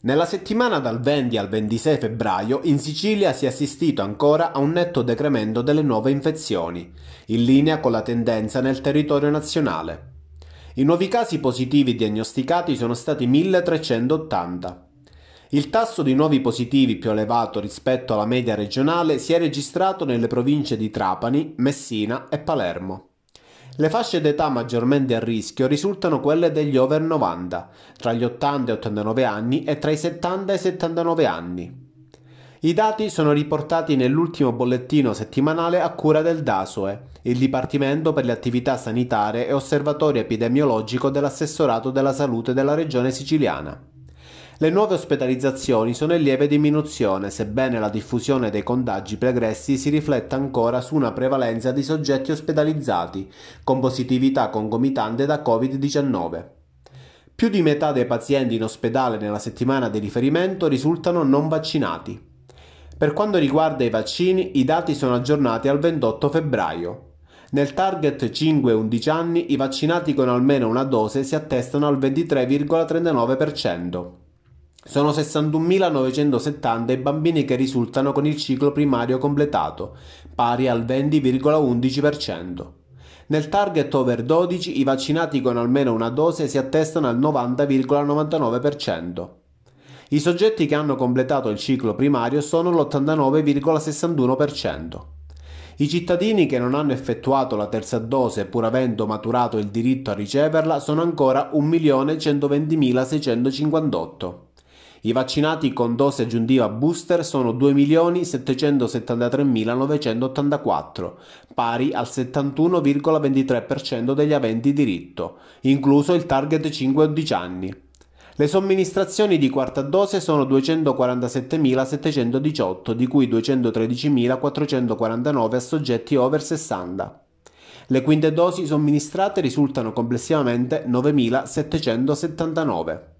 Nella settimana dal 20 al 26 febbraio in Sicilia si è assistito ancora a un netto decremento delle nuove infezioni, in linea con la tendenza nel territorio nazionale. I nuovi casi positivi diagnosticati sono stati 1380. Il tasso di nuovi positivi più elevato rispetto alla media regionale si è registrato nelle province di Trapani, Messina e Palermo. Le fasce d'età maggiormente a rischio risultano quelle degli over 90, tra gli 80 e 89 anni e tra i 70 e i 79 anni. I dati sono riportati nell'ultimo bollettino settimanale a cura del DASOE, il Dipartimento per le attività sanitarie e osservatorio epidemiologico dell'assessorato della salute della regione siciliana. Le nuove ospedalizzazioni sono in lieve diminuzione, sebbene la diffusione dei contagi pregressi si rifletta ancora su una prevalenza di soggetti ospedalizzati, con positività concomitante da Covid-19. Più di metà dei pazienti in ospedale nella settimana di riferimento risultano non vaccinati. Per quanto riguarda i vaccini, i dati sono aggiornati al 28 febbraio. Nel target 5-11 anni i vaccinati con almeno una dose si attestano al 23,39%. Sono 61.970 i bambini che risultano con il ciclo primario completato, pari al 20,11%. Nel target over 12 i vaccinati con almeno una dose si attestano al 90,99%. I soggetti che hanno completato il ciclo primario sono l'89,61%. I cittadini che non hanno effettuato la terza dose pur avendo maturato il diritto a riceverla sono ancora 1.120.658. I vaccinati con dose aggiuntiva booster sono 2.773.984, pari al 71,23% degli aventi diritto, incluso il target 5-11 anni. Le somministrazioni di quarta dose sono 247.718, di cui 213.449 a soggetti over 60. Le quinte dosi somministrate risultano complessivamente 9.779.